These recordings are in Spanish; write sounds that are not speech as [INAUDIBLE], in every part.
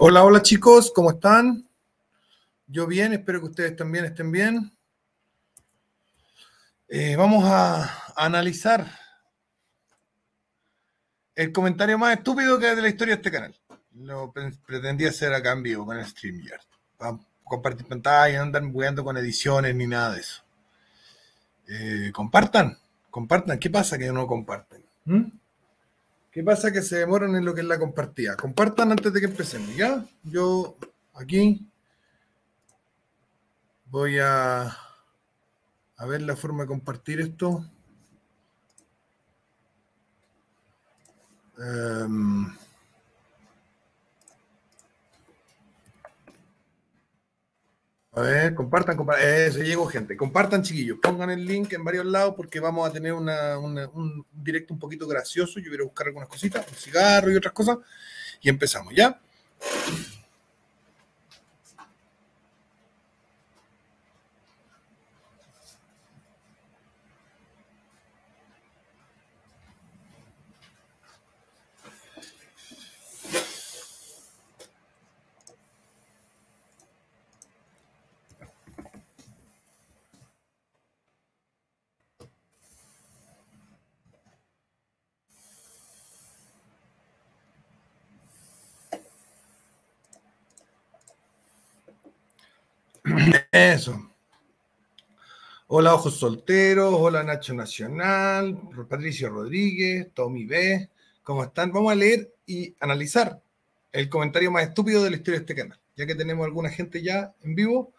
Hola, hola chicos, ¿cómo están? Yo bien, espero que ustedes también estén bien. Eh, vamos a, analizar el comentario más estúpido que de la historia de este canal. Lo pretendía hacer acá en vivo con el StreamYard. Para compartir pantalla, no andar jugando con ediciones ni nada de eso. Eh, compartan, compartan. ¿Qué pasa que no comparten? ¿Mm? ¿Qué pasa? Que se demoran en lo que es la compartida. Compartan antes de que empecemos, ¿ya? Yo aquí voy a, ver la forma de compartir esto. Em, A ver, compartan, compartan. Eh, se llegó gente. Compartan, chiquillos. Pongan el link en varios lados porque vamos a tener un directo un poquito gracioso. Yo voy a buscar algunas cositas, un cigarro y otras cosas. Y empezamos, ¿ya? Eso. Hola Ojos Solteros, hola Nacho Nacional, Patricio Rodríguez, Tommy B. ¿Cómo están? Vamos a leer y analizar el comentario más estúpido de la historia de este canal, ya que tenemos alguna gente ya en vivo.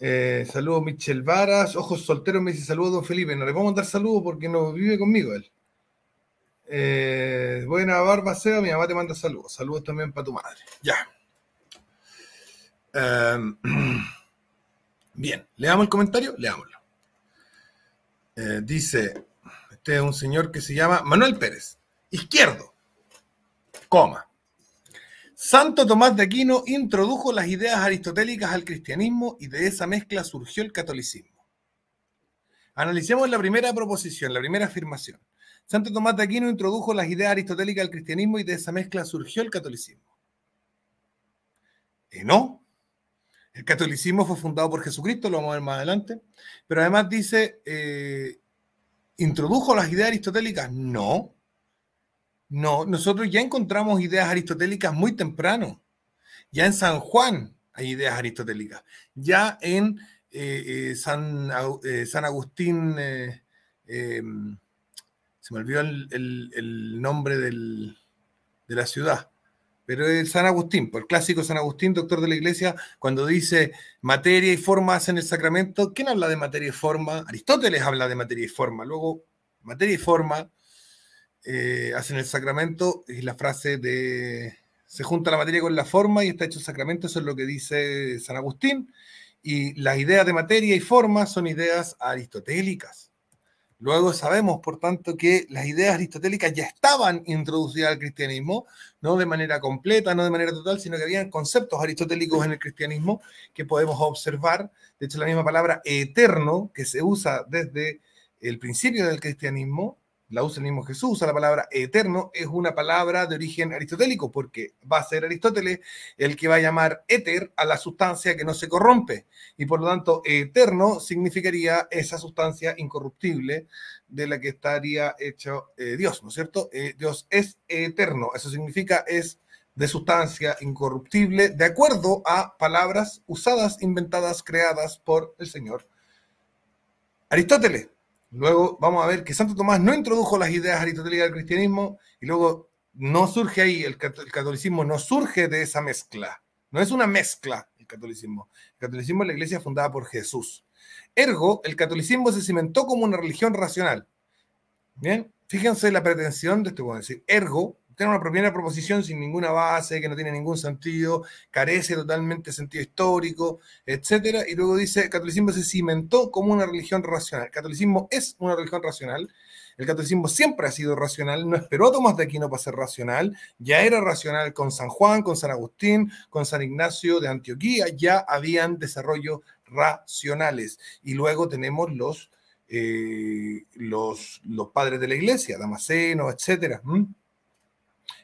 Eh, saludos Michel Varas, Ojos Solteros me dice saludos don Felipe, no le a dar saludos porque no vive conmigo él. Eh, buena Barba Seba, mi mamá te manda saludos, saludos también para tu madre. Ya. Em, [CLEARS THROAT] bien, ¿le damos el comentario? Leámoslo. Eh, dice, este es un señor que se llama Manuel Pérez, izquierdo, coma. Santo Tomás de Aquino introdujo las ideas aristotélicas al cristianismo y de esa mezcla surgió el catolicismo. Analicemos la primera proposición, la primera afirmación. Santo Tomás de Aquino introdujo las ideas aristotélicas al cristianismo y de esa mezcla surgió el catolicismo. Eh, no, el catolicismo fue fundado por Jesucristo, lo vamos a ver más adelante, pero además dice, eh, ¿introdujo las ideas aristotélicas? No, no, nosotros ya encontramos ideas aristotélicas muy temprano, ya en San Juan hay ideas aristotélicas, ya en eh, eh, San, San, Agustín, em, se me olvidó el, nombre de la ciudad, pero el San Agustín, por pues, el clásico San Agustín, doctor de la Iglesia, cuando dice materia y forma hacen el sacramento, ¿quién habla de materia y forma? Aristóteles habla de materia y forma, luego materia y forma eh, hacen el sacramento, es la frase de se junta la materia con la forma y está hecho el sacramento, eso es lo que dice San Agustín, y las ideas de materia y forma son ideas aristotélicas. Luego sabemos, por tanto, que las ideas aristotélicas ya estaban introducidas al cristianismo, no de manera completa, no de manera total, sino que había conceptos aristotélicos en el cristianismo que podemos observar. De hecho, la misma palabra eterno que se usa desde el principio del cristianismo la usa el mismo Jesús, la palabra eterno es una palabra de origen aristotélico, porque va a ser Aristóteles el que va a llamar éter a la sustancia que no se corrompe, y por lo tanto eterno significaría esa sustancia incorruptible de la que estaría hecho eh, Dios, ¿no es cierto? Eh, Dios es eterno, eso significa es de sustancia incorruptible, de acuerdo a palabras usadas, inventadas, creadas por el Señor Aristóteles. Luego vamos a ver que Santo Tomás no introdujo las ideas aristotélicas del cristianismo y luego no surge ahí, el, catolicismo no surge de esa mezcla. No es una mezcla el catolicismo. El catolicismo es la iglesia fundada por Jesús. Ergo, el catolicismo se cimentó como una religión racional. Bien, fíjense la pretensión de esto, como decir, ergo, tiene una primera proposición sin ninguna base, que no tiene ningún sentido, carece totalmente de sentido histórico, etc. y luego dice, el catolicismo se cimentó como una religión racional. El catolicismo es una religión racional, el catolicismo siempre ha sido racional, no esperó a Tomás de Aquino para ser racional, ya era racional con San Juan, con San Agustín, con San Ignacio de Antioquía, ya habían desarrollos racionales. Y luego tenemos los, eh, los, los, padres de la iglesia, Damasceno, etcétera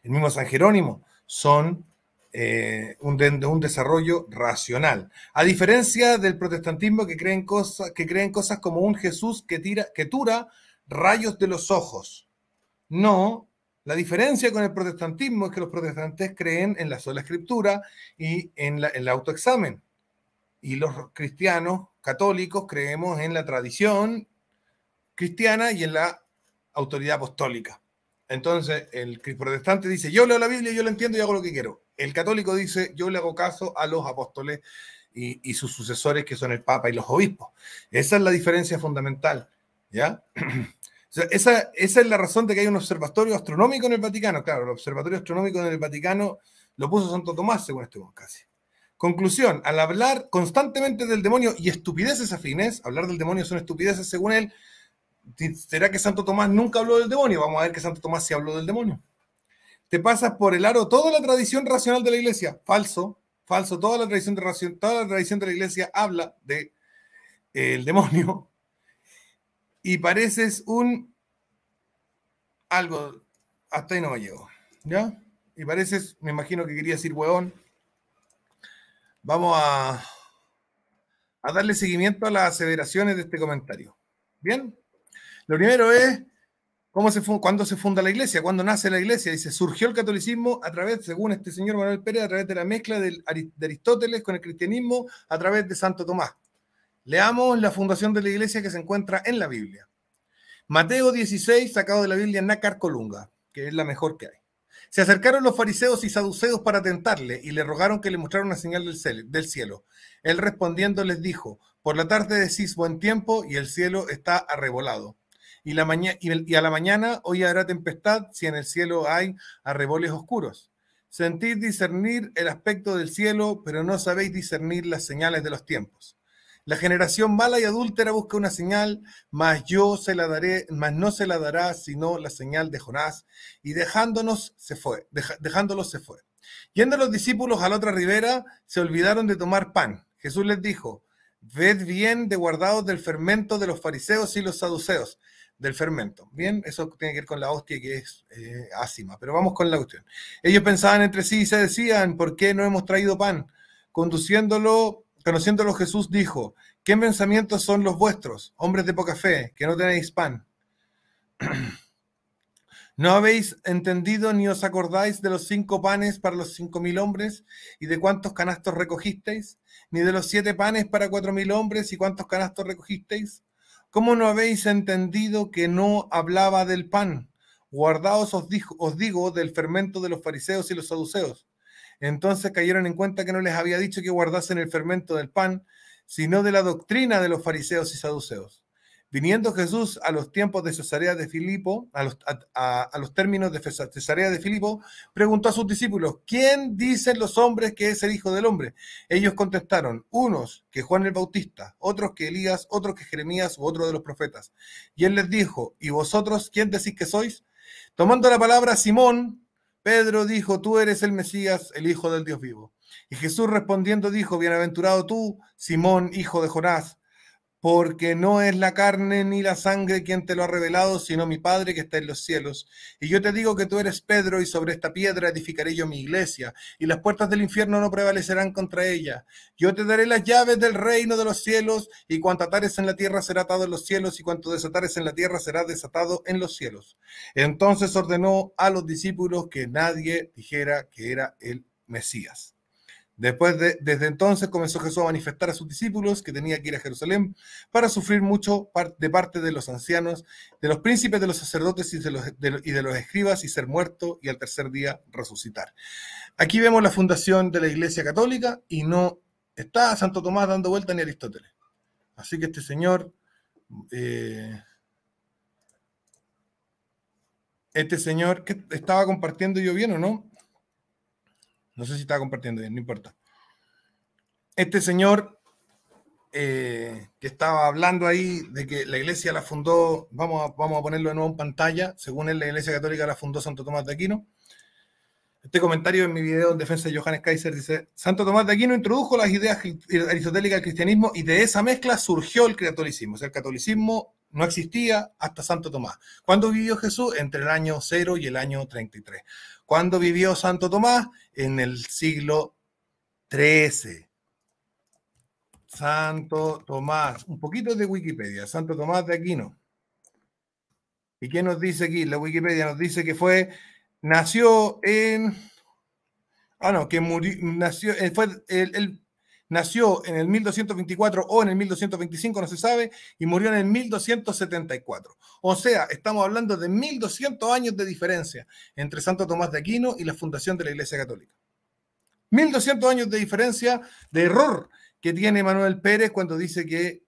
el mismo San Jerónimo, son eh, un, desarrollo racional. A diferencia del protestantismo que creen, cosas, que creen cosas como un Jesús que, tira, que tura rayos de los ojos. No, la diferencia con el protestantismo es que los protestantes creen en la sola escritura y en el autoexamen. Y los cristianos católicos creemos en la tradición cristiana y en la autoridad apostólica. Entonces, el protestante dice, yo leo la Biblia, yo la entiendo y hago lo que quiero. El católico dice, yo le hago caso a los apóstoles y, sus sucesores, que son el Papa y los obispos. Esa es la diferencia fundamental, ¿ya? [CLEARS THROAT] esa, es la razón de que hay un observatorio astronómico en el Vaticano. Claro, el observatorio astronómico en el Vaticano lo puso Santo Tomás, según este Casi. Conclusión, al hablar constantemente del demonio y estupideces afines, hablar del demonio son estupideces según él, ¿Será que Santo Tomás nunca habló del demonio? Vamos a ver que Santo Tomás sí habló del demonio. Te pasas por el aro toda la tradición racional de la iglesia. Falso, falso. Toda la tradición de, toda la, tradición de la iglesia habla del de, eh, el demonio. Y pareces un algo. Hasta ahí no me llego. ¿Ya? Y pareces, me imagino que querías decir hueón. Vamos a, a darle seguimiento a las aseveraciones de este comentario. ¿Bien? Lo primero es, ¿cómo se ¿cuándo se funda la iglesia? ¿Cuándo nace la iglesia? Dice, surgió el catolicismo a través, según este señor Manuel Pérez, a través de la mezcla de Aristóteles con el cristianismo, a través de Santo Tomás. Leamos la fundación de la iglesia que se encuentra en la Biblia. Mateo 16, sacado de la Biblia Nácar Colunga, que es la mejor que hay. Se acercaron los fariseos y saduceos para tentarle y le rogaron que le mostrara una señal del cielo. Él respondiendo les dijo, por la tarde decís buen tiempo y el cielo está arrebolado y, a la mañana hoy habrá tempestad si en el cielo hay arreboles oscuros. Sentid discernir el aspecto del cielo, pero no sabéis discernir las señales de los tiempos. La generación mala y adúltera busca una señal, mas yo se la daré, mas no se la dará sino la señal de Jonás, y dejándonos se fue, dejándolos se fue. Yendo los discípulos a la otra ribera, se olvidaron de tomar pan. Jesús les dijo, ved bien de guardados del fermento de los fariseos y los saduceos, del fermento. Bien, eso tiene que ver con la hostia que es eh, ácima, pero vamos con la cuestión. Ellos pensaban entre sí y se decían, ¿por qué no hemos traído pan? Conduciéndolo, conociéndolo Jesús dijo, ¿qué pensamientos son los vuestros, hombres de poca fe, que no tenéis pan? [CLEARS THROAT] ¿No habéis entendido ni os acordáis de los cinco panes para los cinco mil hombres y de cuántos canastos recogisteis? ¿Ni de los siete panes para cuatro mil hombres y cuántos canastos recogisteis? ¿Cómo no habéis entendido que no hablaba del pan? Guardaos, os, os digo, del fermento de los fariseos y los saduceos. Entonces cayeron en cuenta que no les había dicho que guardasen el fermento del pan, sino de la doctrina de los fariseos y saduceos. Viniendo Jesús a los tiempos de Cesarea de Filipo, a los, términos de Cesarea de Filipo, preguntó a sus discípulos, ¿quién dicen los hombres que es el Hijo del Hombre? Ellos contestaron, unos que Juan el Bautista, otros que Elías, otros que Jeremías u otro de los profetas. Y él les dijo, ¿y vosotros quién decís que sois? Tomando la palabra Simón, Pedro dijo, tú eres el Mesías, el Hijo del Dios vivo. Y Jesús respondiendo dijo, bienaventurado tú, Simón, hijo de Jonás porque no es la carne ni la sangre quien te lo ha revelado, sino mi Padre que está en los cielos. Y yo te digo que tú eres Pedro, y sobre esta piedra edificaré yo mi iglesia, y las puertas del infierno no prevalecerán contra ella. Yo te daré las llaves del reino de los cielos, y cuanto atares en la tierra será atado en los cielos, y cuanto desatares en la tierra será desatado en los cielos. Entonces ordenó a los discípulos que nadie dijera que era el Mesías. Después de, desde entonces comenzó Jesús a manifestar a sus discípulos que tenía que ir a Jerusalén para sufrir mucho de parte de los ancianos, de los príncipes, de los sacerdotes y de los, escribas y ser muerto y al tercer día resucitar. Aquí vemos la fundación de la Iglesia Católica y no está Santo Tomás dando vuelta ni Aristóteles. Así que este señor, eh, este señor que estaba compartiendo yo bien o no, no sé si estaba compartiendo bien, no importa. Este señor eh, que estaba hablando ahí de que la iglesia la fundó, vamos a, vamos a ponerlo de nuevo en pantalla, según él la iglesia católica la fundó Santo Tomás de Aquino. Este comentario en mi video en defensa de Johannes Kaiser dice, Santo Tomás de Aquino introdujo las ideas aristotélicas al cristianismo y de esa mezcla surgió el creatolicismo. O sea, el catolicismo no existía hasta Santo Tomás. ¿Cuándo vivió Jesús? Entre el año 0 y el año 33. ¿Cuándo vivió Santo Tomás? En el siglo XIII. Santo Tomás, un poquito de Wikipedia, Santo Tomás de Aquino. ¿Y qué nos dice aquí? La Wikipedia nos dice que fue, nació en, ah no, que murió, nació, eh, fue, el nació en el 1224 o en el 1225, no se sabe, y murió en el 1274. O sea, estamos hablando de 1200 años de diferencia entre Santo Tomás de Aquino y la fundación de la Iglesia Católica. 1200 años de diferencia, de error que tiene Manuel Pérez cuando dice que,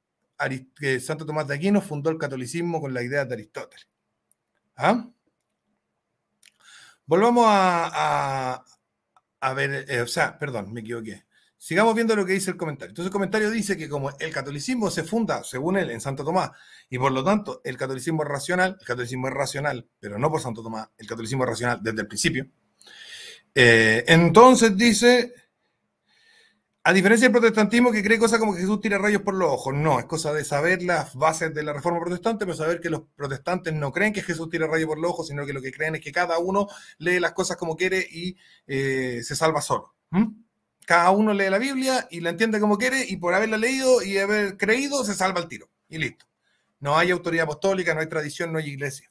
Santo Tomás de Aquino fundó el catolicismo con la idea de Aristóteles. ¿Ah? Volvamos a, a, ver, eh, o sea, perdón, me equivoqué. Sigamos viendo lo que dice el comentario. Entonces el comentario dice que como el catolicismo se funda, según él, en Santo Tomás, y por lo tanto el catolicismo es racional, el catolicismo es racional, pero no por Santo Tomás, el catolicismo es racional desde el principio, eh, entonces dice, a diferencia del protestantismo que cree cosas como que Jesús tira rayos por los ojos, no, es cosa de saber las bases de la reforma protestante, pero saber que los protestantes no creen que Jesús tira rayos por los ojos, sino que lo que creen es que cada uno lee las cosas como quiere y eh, se salva solo. ¿Mm? cada uno lee la Biblia y la entiende como quiere y por haberla leído y haber creído se salva el tiro y listo. No hay autoridad apostólica, no hay tradición, no hay iglesia.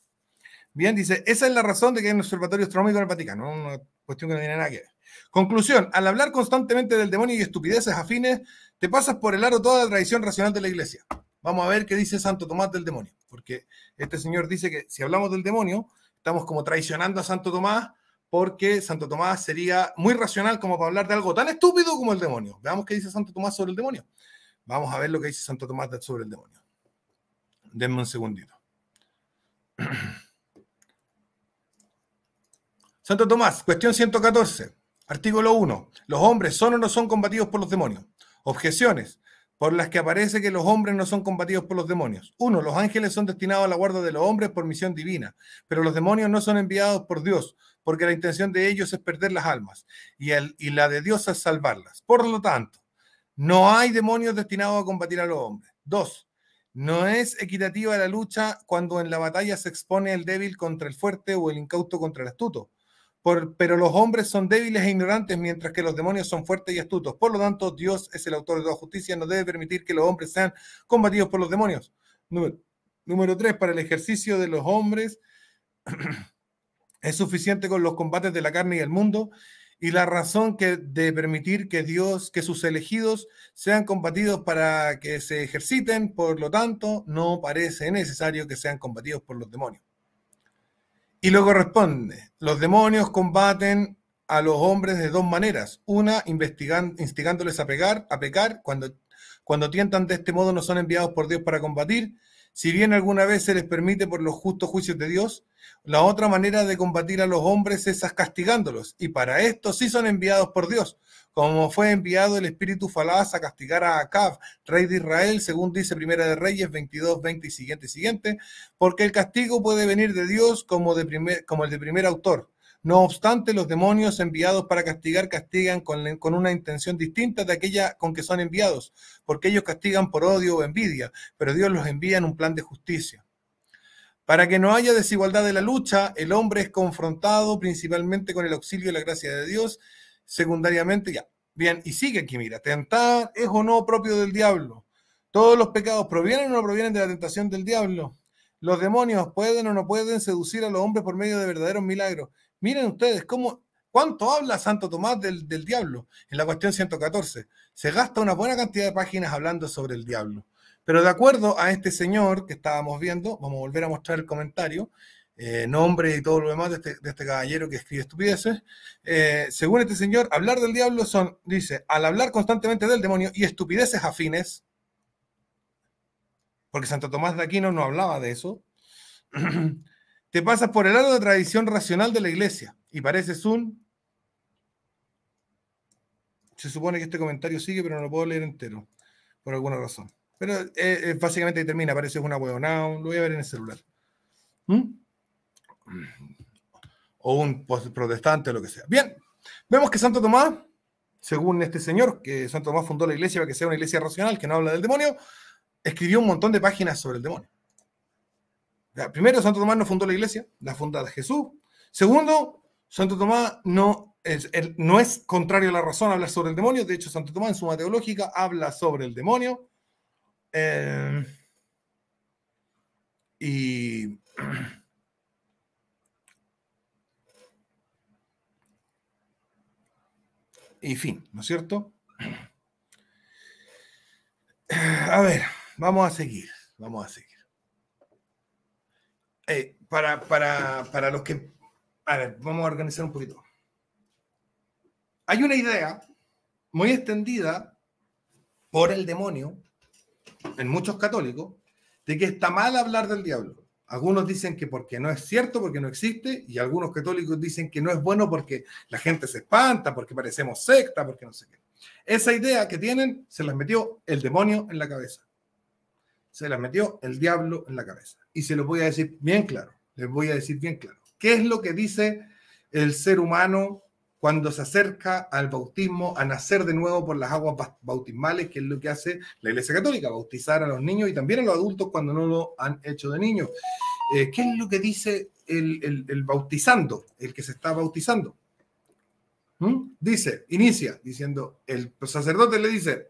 Bien, dice, esa es la razón de que hay un observatorio astronómico en el Vaticano, una cuestión que no tiene nada que ver. Conclusión, al hablar constantemente del demonio y estupideces afines, te pasas por el aro toda la tradición racional de la iglesia. Vamos a ver qué dice Santo Tomás del demonio, porque este señor dice que si hablamos del demonio, estamos como traicionando a Santo Tomás porque Santo Tomás sería muy racional como para hablar de algo tan estúpido como el demonio. Veamos qué dice Santo Tomás sobre el demonio. Vamos a ver lo que dice Santo Tomás sobre el demonio. Denme un segundito. [CLEARS THROAT] Santo Tomás, cuestión 114, artículo 1. Los hombres son o no son combatidos por los demonios. Objeciones por las que aparece que los hombres no son combatidos por los demonios. Uno, los ángeles son destinados a la guarda de los hombres por misión divina, pero los demonios no son enviados por Dios, porque la intención de ellos es perder las almas y, el, y la de Dios es salvarlas. Por lo tanto, no hay demonios destinados a combatir a los hombres. Dos, no es equitativa la lucha cuando en la batalla se expone el débil contra el fuerte o el incauto contra el astuto. pero los hombres son débiles e ignorantes, mientras que los demonios son fuertes y astutos. Por lo tanto, Dios es el autor de toda justicia, y no debe permitir que los hombres sean combatidos por los demonios. Número, número tres, para el ejercicio de los hombres [CLEARS THROAT] es suficiente con los combates de la carne y el mundo, y la razón que de permitir que Dios, que sus elegidos sean combatidos para que se ejerciten, por lo tanto, no parece necesario que sean combatidos por los demonios. Y luego responde, los demonios combaten a los hombres de dos maneras. Una, instigándoles a a pecar, cuando, cuando tientan de este modo no son enviados por Dios para combatir, si bien alguna vez se les permite por los justos juicios de Dios, la otra manera de combatir a los hombres es castigándolos, y para esto sí son enviados por Dios, como fue enviado el espíritu falaz a castigar a Acab, rey de Israel, según dice Primera de Reyes 22, 20 y siguiente, siguiente, porque el castigo puede venir de Dios como, de primer, como el de primer autor. No obstante, los demonios enviados para castigar castigan con, una intención distinta de aquella con que son enviados, porque ellos castigan por odio o envidia, pero Dios los envía en un plan de justicia. Para que no haya desigualdad de la lucha, el hombre es confrontado principalmente con el auxilio y la gracia de Dios, secundariamente ya. Bien, y sigue aquí, mira, tentar es o no propio del diablo. Todos los pecados provienen o no provienen de la tentación del diablo. Los demonios pueden o no pueden seducir a los hombres por medio de verdaderos milagros. Miren ustedes cómo, cuánto habla Santo Tomás del, diablo en la cuestión 114. Se gasta una buena cantidad de páginas hablando sobre el diablo. Pero de acuerdo a este señor que estábamos viendo, vamos a volver a mostrar el comentario, eh, nombre y todo lo demás de este, este caballero que escribe estupideces. Eh, según este señor, hablar del diablo son, dice, al hablar constantemente del demonio y estupideces afines, porque Santo Tomás de Aquino no hablaba de eso, [CLEARS THROAT] Te pasas por el lado de tradición racional de la iglesia y pareces un... Se supone que este comentario sigue, pero no lo puedo leer entero, por alguna razón. Pero eh, eh, básicamente termina termina, pareces una huevonao, lo voy a ver en el celular. ¿Mm? O un protestante o lo que sea. Bien, vemos que Santo Tomás según este señor, que Santo Tomás fundó la iglesia para que sea una iglesia racional, que no habla del demonio, escribió un montón de páginas sobre el demonio. Primero, Santo Tomás no fundó la iglesia, la funda Jesús. Segundo, Santo Tomás no es, no es contrario a la razón hablar sobre el demonio. De hecho, Santo Tomás en su Teológica habla sobre el demonio. Eh, y. Y fin, ¿no es cierto? A ver, vamos a seguir, vamos a seguir. Eh, para, para, para los que... A ver, vamos a organizar un poquito. Hay una idea muy extendida por el demonio en muchos católicos de que está mal hablar del diablo. Algunos dicen que porque no es cierto, porque no existe, y algunos católicos dicen que no es bueno porque la gente se espanta, porque parecemos secta, porque no sé qué. Esa idea que tienen se las metió el demonio en la cabeza se las metió el diablo en la cabeza. Y se lo voy a decir bien claro, les voy a decir bien claro. ¿Qué es lo que dice el ser humano cuando se acerca al bautismo, a nacer de nuevo por las aguas bautismales, que es lo que hace la Iglesia Católica, bautizar a los niños y también a los adultos cuando no lo han hecho de niño? Eh, ¿Qué es lo que dice el, el, bautizando, el que se está bautizando? ¿Mm? Dice, inicia diciendo, el sacerdote le dice,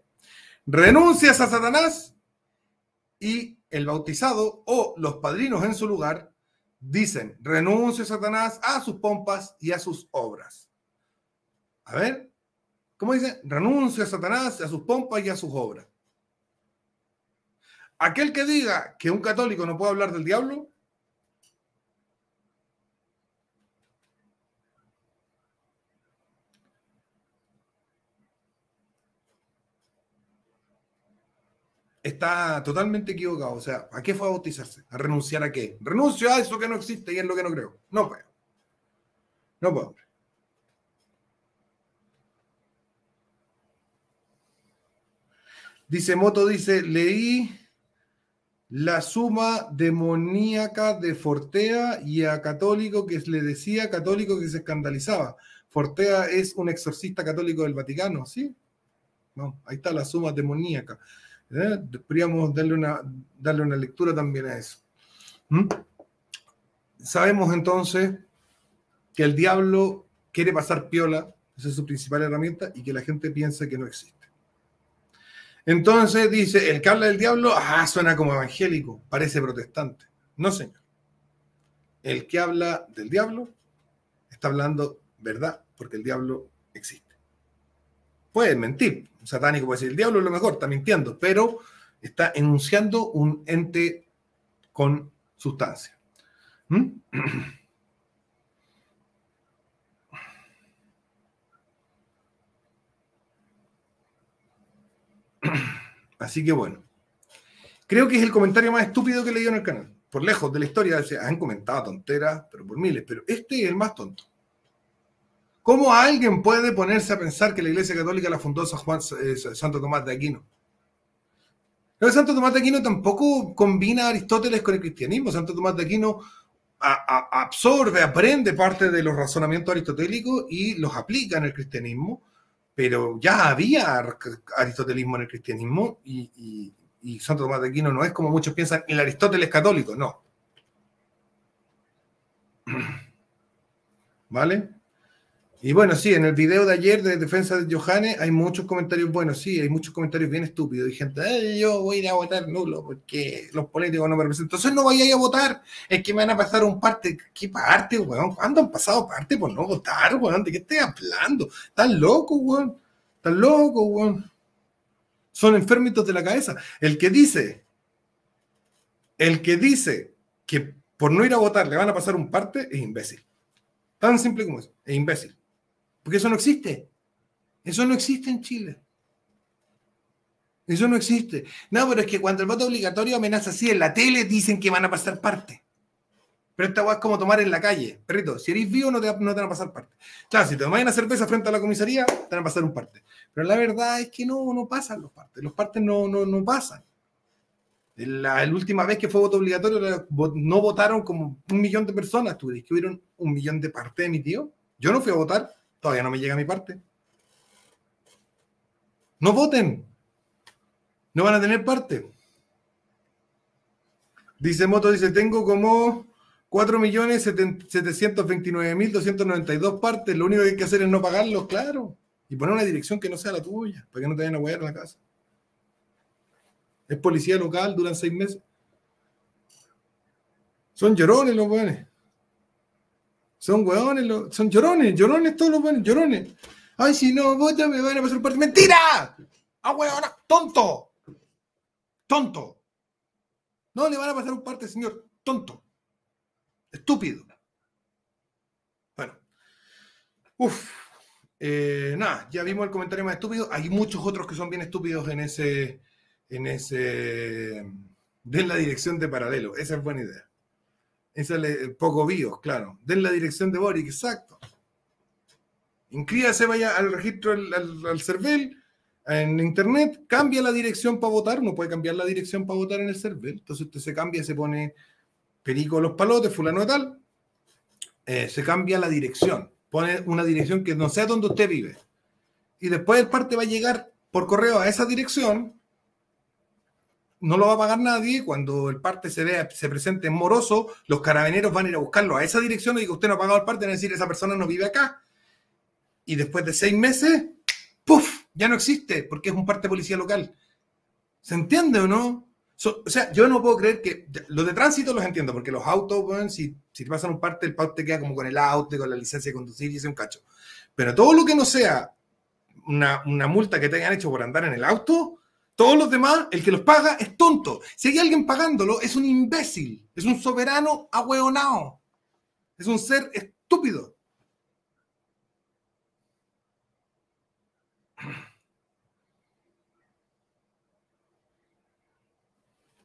renuncias a Satanás y el bautizado o los padrinos en su lugar dicen, renuncio Satanás a sus pompas y a sus obras. A ver, ¿cómo dice? Renuncio Satanás a sus pompas y a sus obras. Aquel que diga que un católico no puede hablar del diablo, está totalmente equivocado. O sea, ¿a qué fue a bautizarse? ¿A renunciar a qué? Renuncio a eso que no existe y es lo que no creo. No puedo. No puedo. Dice Moto, dice, leí la suma demoníaca de Fortea y a Católico que le decía Católico que se escandalizaba. Fortea es un exorcista católico del Vaticano, ¿sí? No, ahí está la suma demoníaca. ¿Eh? Podríamos darle una, darle una lectura también a eso. ¿Mm? Sabemos entonces que el diablo quiere pasar piola, esa es su principal herramienta, y que la gente piensa que no existe. Entonces dice, el que habla del diablo, ah, suena como evangélico, parece protestante. No, señor. El que habla del diablo está hablando verdad, porque el diablo existe. Puede mentir. satánico puede decir, el diablo es lo mejor, está mintiendo, pero está enunciando un ente con sustancia. ¿Mm? [CLEARS THROAT] Así que bueno, creo que es el comentario más estúpido que he leído en el canal. Por lejos de la historia, han comentado tonteras, pero por miles, pero este es el más tonto. ¿Cómo alguien puede ponerse a pensar que la Iglesia Católica la fundó eh, Santo Tomás de Aquino? Santo Tomás de Aquino tampoco combina Aristóteles con el cristianismo. Santo Tomás de Aquino absorbe, aprende parte de los razonamientos aristotélicos y los aplica en el cristianismo, pero ya había aristotelismo en el cristianismo y, y Santo Tomás de Aquino no es como muchos piensan, el Aristóteles católico, no. [CLEARS THROAT] ¿Vale? Y bueno, sí, en el video de ayer de defensa de Johannes hay muchos comentarios bueno sí, hay muchos comentarios bien estúpidos. Y gente, yo voy a ir a votar nulo porque los políticos no me representan. Entonces no voy a ir a votar, es que me van a pasar un parte. ¿Qué parte, weón? ¿Cuándo han pasado parte por no votar, weón? ¿De qué estoy hablando? Están loco, weón. Están loco, weón. Son enfermitos de la cabeza. El que dice, el que dice que por no ir a votar le van a pasar un parte es imbécil. Tan simple como eso, es imbécil. Porque eso no existe. Eso no existe en Chile. Eso no existe. No, pero es que cuando el voto obligatorio amenaza así en la tele, dicen que van a pasar parte. Pero esta weá es como tomar en la calle. Perrito, si eres vivo no te, van a pasar parte. Claro, si te tomas una cerveza frente a la comisaría, te van a pasar un parte. Pero la verdad es que no, no pasan los partes. Los partes no, no, no pasan. La, última vez que fue voto obligatorio no votaron como un millón de personas. ¿Tú dices que hubieron un millón de partes tío. Yo no fui a votar Todavía no me llega mi parte. No voten. No van a tener parte. Dice Moto, dice, tengo como 4.729.292 partes. Lo único que hay que hacer es no pagarlos, claro. Y poner una dirección que no sea la tuya, para que no te vayan a huear en la casa. Es policía local, duran seis meses. Son llorones los buenos. Son hueones, son llorones, llorones todos los buenos, llorones. Ay, si no ya me van a pasar un parte. ¡Mentira! ¡Ah, hueona! ¡Tonto! ¡Tonto! No le van a pasar un parte, señor. Tonto. Estúpido. Bueno. Uf. Eh, nada, ya vimos el comentario más estúpido. Hay muchos otros que son bien estúpidos en ese. En ese. De la dirección de paralelo. Esa es buena idea. Esa le, eh, poco vivos, claro. Den la dirección de Boric, exacto. Inscríbase, vaya al registro al, al, CERVEL, en internet, cambia la dirección para votar, no puede cambiar la dirección para votar en el CERVEL. Entonces usted se cambia, se pone Perico Los Palotes, fulano de tal, eh, se cambia la dirección. Pone una dirección que no sea donde usted vive. Y después el parte va a llegar por correo a esa dirección no lo va a pagar nadie, cuando el parte se, vea, se presente moroso, los carabineros van a ir a buscarlo a esa dirección y que usted no ha pagado el parte, van a decir, esa persona no vive acá. Y después de seis meses, ¡puf! Ya no existe, porque es un parte policía local. ¿Se entiende o no? o sea, yo no puedo creer que. Los de tránsito los entiendo, porque los autos, si, te pasan un parte, el parte queda como con el auto, con la licencia de conducir y es un cacho. Pero todo lo que no sea una, una multa que te hayan hecho por andar en el auto, todos los demás, el que los paga es tonto. Si hay alguien pagándolo, es un imbécil, es un soberano ahueonao, es un ser estúpido.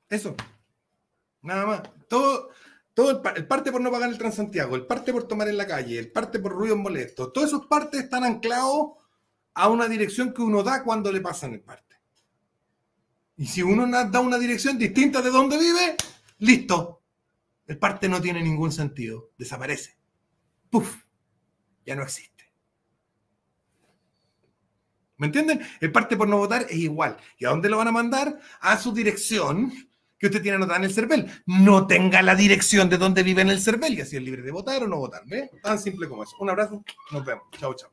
Eso. Nada más. Todo, todo el, parte por no pagar el Transantiago, el parte por tomar en la calle, el parte por ruidos molestos, todos esos partes están anclados a una dirección que uno da cuando le pasan el parte. Y si uno da una dirección distinta de donde vive, listo. El parte no tiene ningún sentido. Desaparece. Puf. Ya no existe. ¿Me entienden? El parte por no votar es igual. ¿Y a dónde lo van a mandar? A su dirección que usted tiene anotada en el CERVEL. No tenga la dirección de donde vive en el CERVEL y así es libre de votar o no votar. ¿Ve? Tan simple como eso. Un abrazo. Nos vemos. Chao, chao.